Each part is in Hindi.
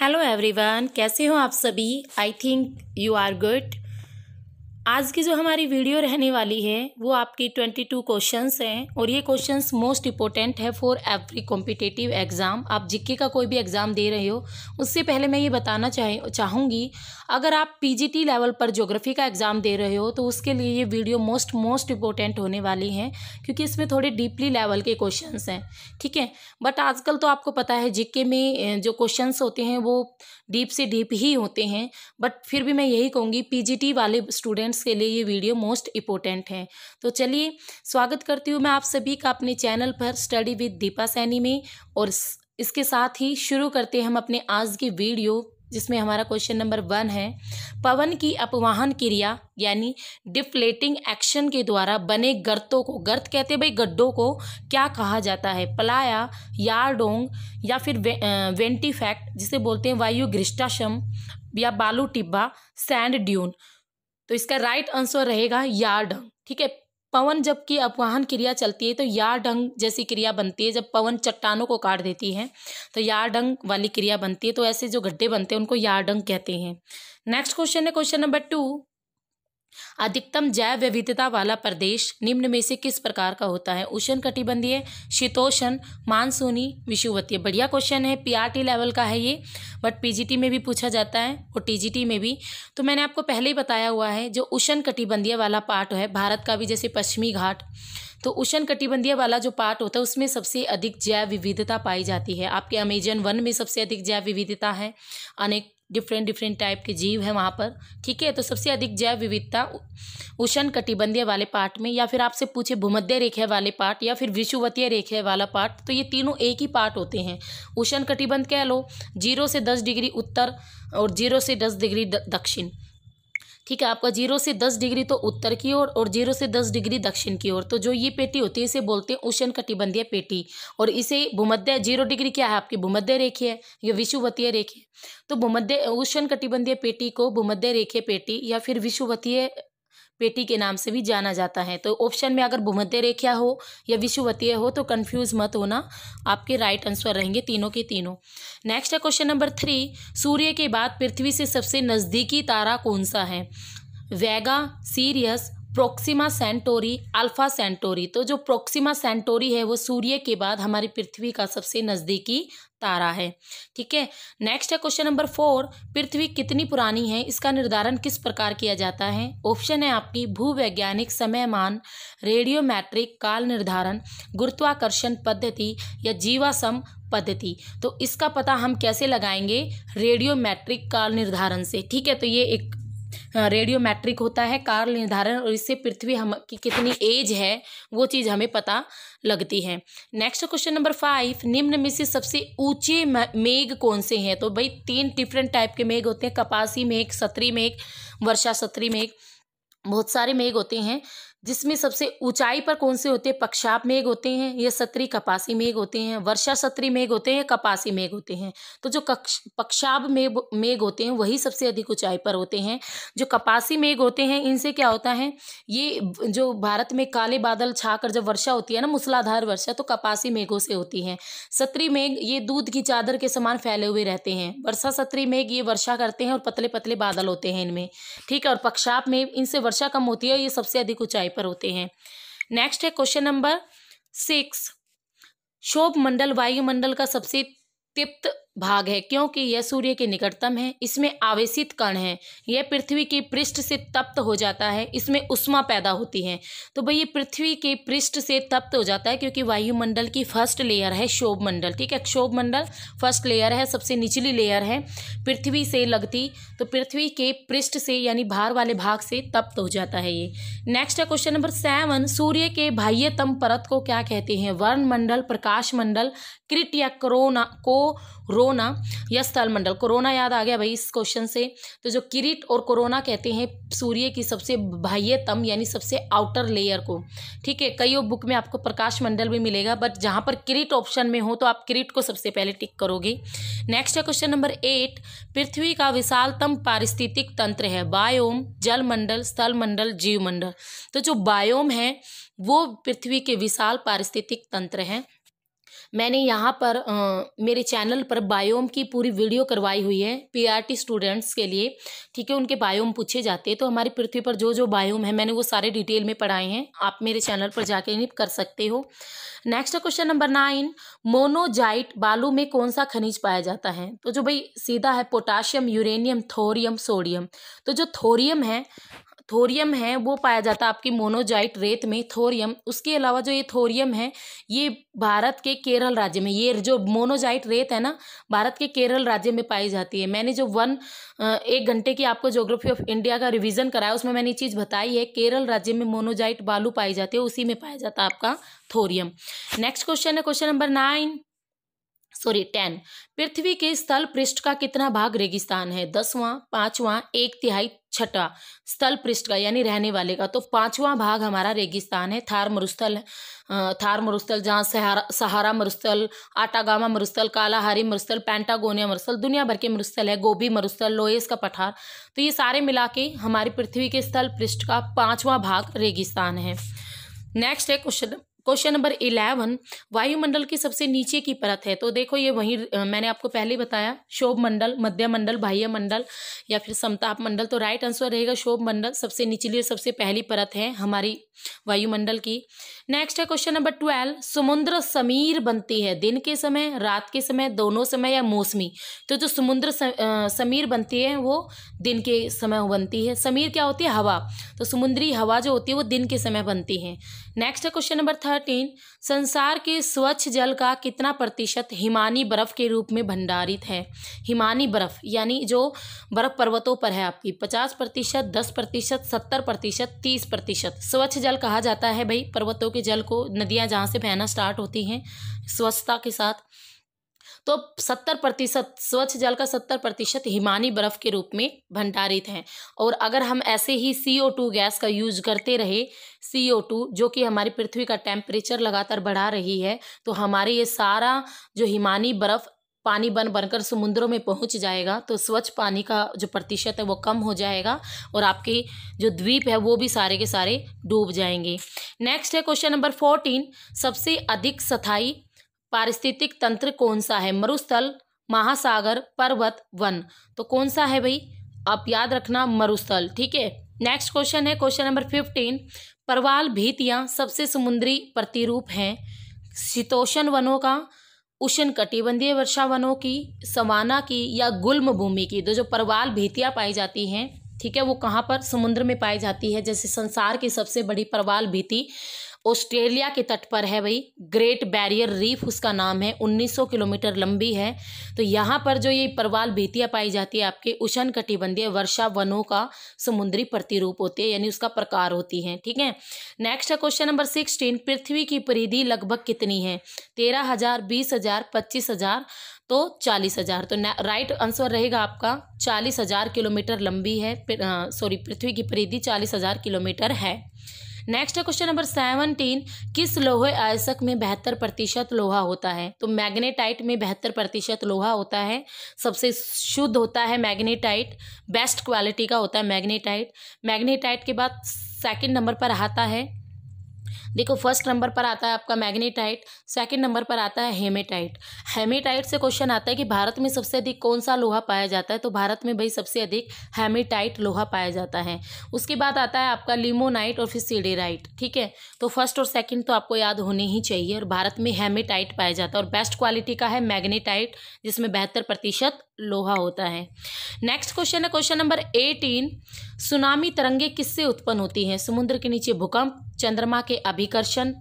हेलो एवरीवन कैसे हो आप सभी I think you are good आज की जो हमारी वीडियो रहने वाली है वो आपकी 22 क्वेश्चंस हैं और ये क्वेश्चंस मोस्ट इंपॉर्टेंट है फॉर एवरी कॉम्पिटेटिव एग्ज़ाम आप जिक्के का कोई भी एग्ज़ाम दे रहे हो उससे पहले मैं ये बताना चाह चाहूँगी अगर आप पीजीटी लेवल पर ज्योग्राफी का एग्ज़ाम दे रहे हो तो उसके लिए ये वीडियो मोस्ट मोस्ट इम्पोर्टेंट होने वाली है क्योंकि इसमें थोड़े डीपली लेवल के क्वेश्चन हैं ठीक है बट आजकल तो आपको पता है जिक्के में जो क्वेश्चन होते हैं वो डीप से डीप ही होते हैं बट फिर भी मैं यही कहूँगी पी वाले स्टूडेंट स्टूडेंट्स के लिए ये वीडियो मोस्ट इंपॉर्टेंट है तो चलिए स्वागत करती हूँ मैं आप सभी का अपने चैनल पर स्टडी विद दीपा सैनी में और इसके साथ ही शुरू करते हैं हम अपने आज की वीडियो जिसमें हमारा क्वेश्चन नंबर वन है पवन की अपवाहन क्रिया यानी डिफ्लेटिंग एक्शन के द्वारा बने गर्तों को गर्त कहते हैं भाई गड्ढों को क्या कहा जाता है पलाया यारडोंग या फिर वे, वेंटीफैक्ट जिसे बोलते हैं वायु घृष्टाशम या बालू टिब्बा सैंड ड्यून तो इसका राइट आंसर रहेगा या ढंग ठीक है पवन जब की अपवाहन क्रिया चलती है तो या ढंग जैसी क्रिया बनती है जब पवन चट्टानों को काट देती है तो या ढंग वाली क्रिया बनती है तो ऐसे जो गड्ढे बनते हैं उनको यार ढंग कहते हैं नेक्स्ट क्वेश्चन है क्वेश्चन नंबर टू अधिकतम जैव विविधता वाला प्रदेश निम्न में से किस प्रकार का होता है उष्ण कटिबंधीय शीतोषण मानसूनी विषुवतीय बढ़िया क्वेश्चन है पीआरटी लेवल का है ये बट पीजीटी में भी पूछा जाता है और टीजीटी में भी तो मैंने आपको पहले ही बताया हुआ है जो उष्ण कटिबंधीय वाला पार्ट है भारत का भी जैसे पश्चिमी घाट तो उष्ण कटिबंधीय वाला जो पार्ट होता है उसमें सबसे अधिक जैव विविधता पाई जाती है आपके अमेजन वन में सबसे अधिक जैव विविधता है अनेक डिफरेंट डिफरेंट टाइप के जीव हैं वहाँ पर ठीक है तो सबसे अधिक जैव विविधता उष्ण कटिबंधीय वाले पार्ट में या फिर आपसे पूछे भूमध्य रेखा वाले पार्ट या फिर विषुवतीय रेखा वाला पार्ट तो ये तीनों एक ही पार्ट होते हैं उष्ण कटिबंध कह लो जीरो से दस डिग्री उत्तर और जीरो से दस डिग्री दक्षिण ठीक है आपका जीरो से दस डिग्री तो उत्तर की ओर और, और जीरो से दस डिग्री दक्षिण की ओर तो जो ये पेटी होती है इसे बोलते हैं उष्ण कटिबंधीय पेटी और इसे भूमध्य जीरो डिग्री क्या है आपकी भूमध्य रेखी है या विश्ववतीय रेखी तो भूमध्य उष्ण कटिबंधीय पेटी को भूमध्य रेखीय पेटी या फिर विश्ववतीय बेटी के नाम से भी जाना जाता है तो ऑप्शन में अगर भूमध्य रेखा हो या विश्ववतीय हो तो कन्फ्यूज मत होना आपके राइट आंसर रहेंगे तीनों के तीनों नेक्स्ट है क्वेश्चन नंबर थ्री सूर्य के बाद पृथ्वी से सबसे नज़दीकी तारा कौन सा है Vega Sirius Proxima Centauri Alpha Centauri तो जो प्रोक्सीमा सेंटोरी है वो सूर्य के बाद हमारी पृथ्वी का सबसे नज़दीकी तारा है ठीक है नेक्स्ट है क्वेश्चन नंबर फोर पृथ्वी कितनी पुरानी है इसका निर्धारण किस प्रकार किया जाता है ऑप्शन है आपकी भूवैज्ञानिक समयमान रेडियोमैट्रिक काल निर्धारण गुरुत्वाकर्षण पद्धति या जीवासम पद्धति तो इसका पता हम कैसे लगाएंगे रेडियोमैट्रिक काल निर्धारण से ठीक है तो ये एक रेडियो मैट्रिक होता है काल निर्धारण और इससे पृथ्वी हम की कितनी एज है वो चीज़ हमें पता लगती है नेक्स्ट क्वेश्चन नंबर फाइव निम्न में से सबसे ऊंचे मेघ कौन से हैं तो भाई तीन डिफरेंट टाइप के मेघ होते हैं कपासी मेघ सत्री मेघ वर्षा सत्री मेघ बहुत सारे मेघ होते हैं जिसमें सबसे ऊंचाई पर कौन से होते हैं पक्षाप मेघ होते हैं ये सत्री कपासी मेघ होते हैं वर्षा सत्री मेघ होते हैं कपासी मेघ होते हैं तो जो कक्ष पक्षाप मेघ मेघ होते हैं वही सबसे अधिक ऊंचाई पर होते हैं जो कपासी मेघ होते हैं इनसे क्या होता है ये जो भारत में काले बादल छाकर जब वर्षा होती है ना मूसलाधार वर्षा तो कपासी मेघों से होती है सत्री मेघ ये दूध की चादर के समान फैले हुए रहते हैं वर्षा सत्री मेघ ये वर्षा करते हैं और पतले पतले बादल होते हैं इनमें ठीक है और पक्षाप मेघ इनसे वर्षा कम होती है ये सबसे अधिक ऊंचाई पर होते हैं नेक्स्ट है क्वेश्चन नंबर सिक्स शोभ मंडल वायुमंडल का सबसे तिप्त भाग है क्योंकि यह सूर्य के निकटतम है इसमें आवेशित कण है यह पृथ्वी के पृष्ठ से तप्त हो जाता है इसमें उष्मा पैदा होती है तो भाई ये पृथ्वी के पृष्ठ से तप्त हो जाता है क्योंकि वायुमंडल की फर्स्ट लेयर है शोभ मंडल ठीक है क्षोभ मंडल फर्स्ट लेयर है सबसे निचली लेयर है पृथ्वी से लगती तो पृथ्वी के पृष्ठ से यानी भार वाले भाग से तप्त हो जाता है ये नेक्स्ट है क्वेश्चन नंबर सेवन सूर्य के बाह्यतम परत को क्या कहते हैं वर्ण मंडल प्रकाश मंडल क्रिट या क्रोना को रो कोरोना या स्थल मंडल कोरोना याद आ गया भाई इस क्वेश्चन से तो जो किरीट और कोरोना कहते हैं सूर्य की सबसे बाह्यतम यानी सबसे आउटर लेयर को ठीक है कई बुक में आपको प्रकाश मंडल भी मिलेगा बट जहाँ पर किरीट ऑप्शन में हो तो आप किरीट को सबसे पहले टिक करोगे नेक्स्ट है क्वेश्चन नंबर एट पृथ्वी का विशालतम पारिस्थितिक तंत्र है बायोम जल मंडल स्थलमंडल मंडल तो जो बायोम है वो पृथ्वी के विशाल पारिस्थितिक तंत्र हैं मैंने यहाँ पर आ, मेरे चैनल पर बायोम की पूरी वीडियो करवाई हुई है पीआरटी स्टूडेंट्स के लिए ठीक है उनके बायोम पूछे जाते हैं तो हमारी पृथ्वी पर जो जो बायोम है मैंने वो सारे डिटेल में पढ़ाए हैं आप मेरे चैनल पर जाके कर सकते हो next question number nine monazite बालू में कौन सा खनिज पाया जाता है तो जो भाई सीधा है पोटाशियम यूरेनियम थोरियम सोडियम तो जो थोरियम है थोरियम है वो पाया जाता है आपकी मोनोजाइट रेत में थोरियम उसके अलावा जो ये थोरियम है ये भारत के केरल राज्य में ये जो मोनोजाइट रेत है ना भारत के केरल राज्य में पाई जाती है मैंने जो वन एक घंटे की आपको ज्योग्राफी ऑफ इंडिया का रिविजन कराया उसमें मैंने ये चीज़ बताई है केरल राज्य में मोनोजाइट बालू पाई जाती है उसी में पाया जाता है आपका थोरियम नेक्स्ट क्वेश्चन है question number nine sorry ten पृथ्वी के स्थल पृष्ठ का कितना भाग रेगिस्तान है दसवां पांचवां एक तिहाई छठा स्थल पृष्ठ का यानी रहने वाले का तो पांचवा भाग हमारा रेगिस्तान है थार मरुस्थल थार मरुस्थल जहाँ सहारा सहारा मरुस्थल आटागामा मरुस्थल कालाहारी मरुस्थल पैंटागोनिया मरुस्थल दुनिया भर के मरुस्थल है गोभी मरुस्थल लोहेस का पठार तो ये सारे मिला के हमारी पृथ्वी के स्थल पृष्ठ का पाँचवा भाग रेगिस्तान है नेक्स्ट है क्वेश्चन क्वेश्चन नंबर इलेवन वायुमंडल की सबसे नीचे की परत है तो देखो ये वही मैंने आपको पहले बताया शोभ मंडल मध्य मंडल बाह्य मंडल या फिर समताप मंडल तो राइट आंसर रहेगा शोभ मंडल सबसे निचली और सबसे पहली परत है हमारी वायुमंडल की नेक्स्ट है क्वेश्चन नंबर ट्वेल्व समुद्र समीर बनती है दिन के समय रात के समय दोनों समय या मौसमी तो जो समुद्र समीर बनती है वो दिन के समय बनती है समीर क्या होती है हवा तो समुद्री हवा जो होती है वो दिन के समय बनती है नेक्स्ट है क्वेश्चन नंबर थर्टीन संसार के स्वच्छ जल का कितना प्रतिशत हिमानी बर्फ के रूप में भंडारित है हिमानी बर्फ यानी जो बर्फ पर्वतों पर है आपकी पचास प्रतिशत दस प्रतिशत सत्तर प्रतिशत तीस प्रतिशत स्वच्छ जल कहा जाता है भाई पर्वतों के जल को नदियाँ जहाँ से बहना स्टार्ट होती हैं स्वच्छता के साथ तो सत्तर प्रतिशत स्वच्छ जल का सत्तर प्रतिशत हिमानी बर्फ के रूप में भंडारित है और अगर हम ऐसे ही सी ओ टू गैस का यूज करते रहे सी ओ टू जो कि हमारी पृथ्वी का टेम्परेचर लगातार बढ़ा रही है तो हमारे ये सारा जो हिमानी बर्फ पानी बन बनकर समुद्रों में पहुंच जाएगा तो स्वच्छ पानी का जो प्रतिशत है वो कम हो जाएगा और आपके जो द्वीप है वो भी सारे के सारे डूब जाएंगे नेक्स्ट है क्वेश्चन नंबर फोर्टीन सबसे अधिक स्थाई पारिस्थितिक तंत्र कौन सा है मरुस्थल महासागर पर्वत वन तो कौन सा है भाई आप याद रखना मरुस्थल ठीक है नेक्स्ट क्वेश्चन है क्वेश्चन नंबर फिफ्टीन परवाल भीतियाँ सबसे समुद्री प्रतिरूप हैं शीतोषण वनों का उष्ण कटिबंधीय वर्षा वनों की सवाना की या गुल्म भूमि की तो जो परवाल भीतियाँ पाई जाती हैं ठीक है वो कहाँ पर समुद्र में पाई जाती है जैसे संसार की सबसे बड़ी परवाल भीति ऑस्ट्रेलिया के तट पर है भाई ग्रेट बैरियर रीफ उसका नाम है 1900 किलोमीटर लंबी है तो यहाँ पर जो ये परवाल बेतिया पाई जाती है आपके उषण कटिबंधीय वर्षा वनों का समुद्री प्रतिरूप होती है यानी उसका प्रकार होती है ठीक है नेक्स्ट है क्वेश्चन नंबर सिक्सटीन पृथ्वी की परिधि लगभग कितनी है तेरह हजार बीस हजार पच्चीस हजार तो चालीस हजार तो राइट आंसर रहेगा आपका चालीस हजार किलोमीटर लंबी है सॉरी पृथ्वी की परिधि चालीस हजार किलोमीटर है नेक्स्ट है क्वेश्चन नंबर सेवनटीन किस लोहे आयसक में बेहतर प्रतिशत लोहा होता है तो मैग्नेटाइट में बेहतर प्रतिशत लोहा होता है सबसे शुद्ध होता है मैग्नेटाइट बेस्ट क्वालिटी का होता है मैग्नेटाइट मैग्नेटाइट के बाद सेकेंड नंबर पर आता है देखो फर्स्ट नंबर पर आता है आपका मैग्नेटाइट सेकंड नंबर पर आता है हेमेटाइट हेमेटाइट से क्वेश्चन आता है कि भारत में सबसे अधिक कौन सा लोहा पाया जाता है तो भारत में भाई सबसे अधिक हेमेटाइट लोहा पाया जाता है उसके बाद आता है आपका लिमोनाइट और फिर सीडेराइट ठीक है तो फर्स्ट और सेकेंड तो आपको याद होने ही चाहिए और भारत में हेमेटाइट पाया जाता है और बेस्ट क्वालिटी का है मैग्नेटाइट जिसमें बेहतर प्रतिशत लोहा होता है नेक्स्ट क्वेश्चन है क्वेश्चन नंबर एटीन सुनामी तरंगे किससे उत्पन्न होती हैं समुद्र के नीचे भूकंप चंद्रमा के अभिकर्षण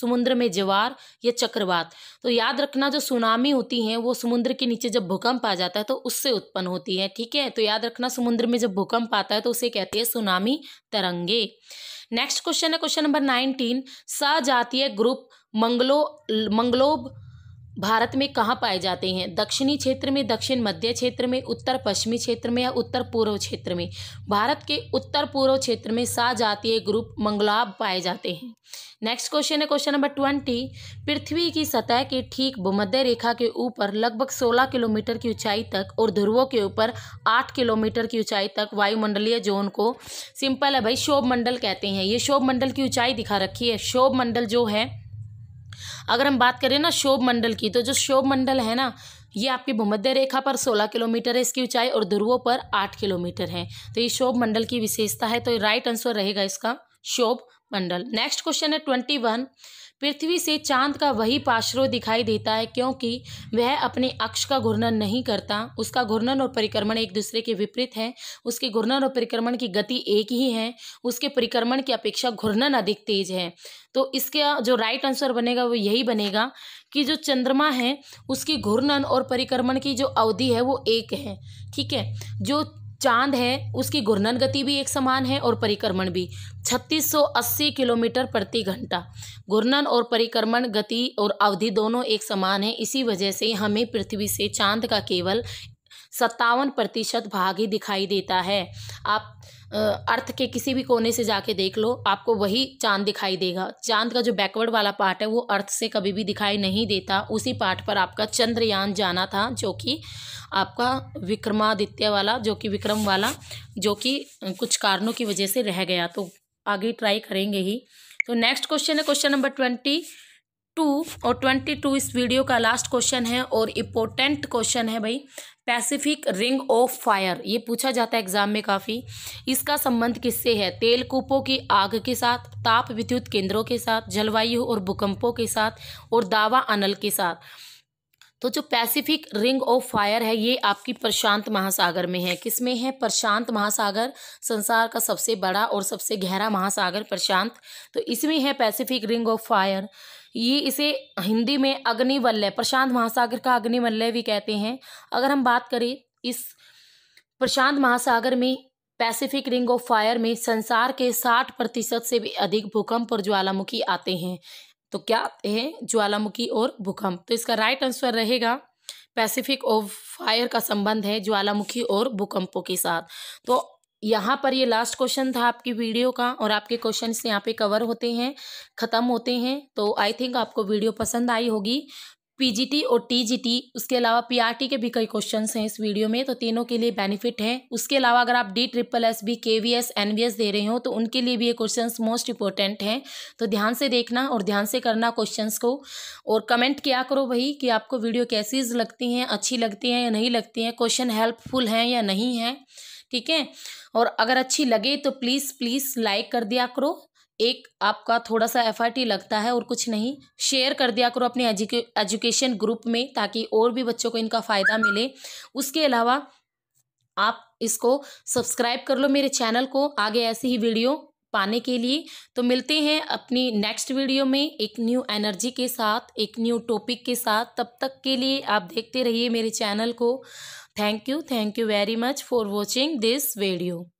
समुद्र में जवार या चक्रवात तो याद रखना जो सुनामी होती हैं वो समुद्र के नीचे जब भूकंप आ जाता है तो उससे उत्पन्न होती है ठीक है तो याद रखना समुद्र में जब भूकंप आता है तो उसे कहते हैं सुनामी तरंगे नेक्स्ट क्वेश्चन है क्वेश्चन नंबर नाइनटीन सजातीय ग्रुप मंगलो मंगलोब भारत में कहाँ पाए जाते हैं दक्षिणी क्षेत्र में दक्षिण मध्य क्षेत्र में उत्तर पश्चिमी क्षेत्र में या उत्तर पूर्व क्षेत्र में भारत के उत्तर पूर्व क्षेत्र में सा जातीय ग्रुप मंगलाब पाए जाते हैं नेक्स्ट क्वेश्चन है क्वेश्चन नंबर ट्वेंटी पृथ्वी की सतह के ठीक भूमध्य रेखा के ऊपर लगभग सोलह किलोमीटर की ऊंचाई तक और ध्रुवों के ऊपर आठ किलोमीटर की ऊंचाई तक वायुमंडलीय जोन को सिंपल है भाई शोभ मंडल कहते हैं ये शोभ मंडल की ऊंचाई दिखा रखी है शोभ मंडल जो है अगर हम बात करें ना शोभ मंडल की तो जो शोभ मंडल है ना ये आपकी भूमध्य रेखा पर 16 किलोमीटर है इसकी ऊंचाई और ध्रुवों पर 8 किलोमीटर है तो ये शोभ मंडल की विशेषता है तो राइट आंसर रहेगा इसका शोभ मंडल नेक्स्ट क्वेश्चन है ट्वेंटी वन पृथ्वी से चांद का वही पाश्रो दिखाई देता है क्योंकि वह अपने अक्ष का घूर्णन नहीं करता उसका घूर्णन और परिक्रमण एक दूसरे के विपरीत है उसके घूर्णन और परिक्रमण की गति एक ही है उसके परिक्रमण की अपेक्षा घूर्णन अधिक तेज है तो इसका जो राइट आंसर बनेगा वो यही बनेगा कि जो चंद्रमा है उसकी घूर्णन और परिक्रमण की जो अवधि है वो एक है ठीक है जो चांद है उसकी घूर्णन गति भी एक समान है और परिक्रमण भी 3680 किलोमीटर प्रति घंटा घूर्णन और परिक्रमण गति और अवधि दोनों एक समान है इसी वजह से हमें पृथ्वी से चांद का केवल सत्तावन प्रतिशत भाग ही दिखाई देता है आप अर्थ के किसी भी कोने से जाके देख लो आपको वही चांद दिखाई देगा चांद का जो बैकवर्ड वाला पार्ट है वो अर्थ से कभी भी दिखाई नहीं देता उसी पार्ट पर आपका चंद्रयान जाना था जो कि आपका विक्रमादित्य वाला जो कि विक्रम वाला जो कि कुछ कारणों की वजह से रह गया तो आगे ट्राई करेंगे ही तो नेक्स्ट क्वेश्चन है क्वेश्चन नंबर ट्वेंटी टू और ट्वेंटी टू इस वीडियो का लास्ट क्वेश्चन है और इम्पोर्टेंट क्वेश्चन है भाई पैसिफिक रिंग ऑफ फायर ये पूछा जाता है एग्जाम में काफ़ी इसका संबंध किससे है तेल कूपों की आग के साथ ताप विद्युत केंद्रों के साथ जलवायु और भूकंपों के साथ और दावा अनल के साथ तो जो पैसिफिक रिंग ऑफ फायर है ये आपकी प्रशांत महासागर में है किस में है प्रशांत महासागर संसार का सबसे बड़ा और सबसे गहरा महासागर प्रशांत तो इसमें है पैसिफिक रिंग ऑफ फायर ये इसे हिंदी में अग्निवल्लय प्रशांत महासागर का अग्निवल्लय भी कहते हैं अगर हम बात करें इस प्रशांत महासागर में पैसिफिक रिंग ऑफ फायर में संसार के साठ प्रतिशत से भी अधिक भूकंप और ज्वालामुखी आते हैं तो क्या आते हैं ज्वालामुखी और भूकंप तो इसका राइट आंसर रहेगा पैसिफिक ऑफ फायर का संबंध है ज्वालामुखी और भूकंपों के साथ तो यहाँ पर ये लास्ट क्वेश्चन था आपकी वीडियो का और आपके क्वेश्चन यहाँ पे कवर होते हैं ख़त्म होते हैं तो आई थिंक आपको वीडियो पसंद आई होगी पीजीटी और टीजीटी उसके अलावा पीआरटी के भी कई क्वेश्चंस हैं इस वीडियो में तो तीनों के लिए बेनिफिट है उसके अलावा अगर आप D triple S B K V S N V S दे रहे हो तो उनके लिए भी ये क्वेश्चंस मोस्ट इंपॉर्टेंट हैं तो ध्यान से देखना और ध्यान से करना क्वेश्चंस को और कमेंट किया करो भाई कि आपको वीडियो कैसीज लगती हैं अच्छी लगती हैं या नहीं लगती हैं क्वेश्चन हेल्पफुल हैं या नहीं है ठीक है और अगर अच्छी लगे तो प्लीज़ प्लीज़ लाइक कर दिया करो एक आपका थोड़ा सा एफर्ट ही लगता है और कुछ नहीं शेयर कर दिया करो अपने एजुकेशन ग्रुप में ताकि और भी बच्चों को इनका फ़ायदा मिले उसके अलावा आप इसको सब्सक्राइब कर लो मेरे चैनल को आगे ऐसी ही वीडियो पाने के लिए तो मिलते हैं अपनी नेक्स्ट वीडियो में एक न्यू एनर्जी के साथ एक न्यू टॉपिक के साथ तब तक के लिए आप देखते रहिए मेरे चैनल को Thank you. Thank you very much for watching this video.